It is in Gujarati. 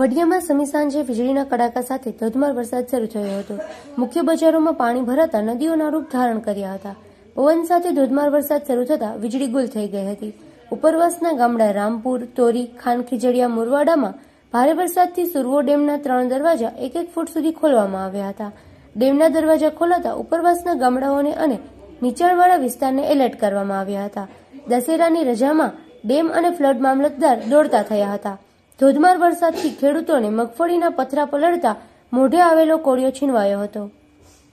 વડિયામાં સમી સાંજે વીજળીના કડાકા સાથે ધોધમાર વરસાદ શરૂ થયો હતો મુખ્ય બજારોમાં પાણી ભરાતા નદીઓના રૂપ ધારણ કર્યા હતા પવન સાથે ધોધમાર વરસાદ શરૂ થતા વીજળી ગુલ થઈ ગઈ હતી ઉપરવાસના ગામડા રામપુર તોરી ખાનખીજડિયા મુરવાડામાં ભારે વરસાદથી સુરવો ડેમના ત્રણ દરવાજા એક એક ફૂટ સુધી ખોલવામાં આવ્યા હતા ડેમના દરવાજા ખોલાતા ઉપરવાસના ગામડાઓને અને નીચાણવાળા વિસ્તારને એલર્ટ કરવામાં આવ્યા હતા દશેરાની રજામાં ડેમ અને ફ્લડ મામલતદાર દોડતા થયા હતા ધોધમાર વરસાદથી ખેડૂતોને મગફળીના પથરા પલળતા મોઢે આવેલો કોળિયો છીનવાયો હતો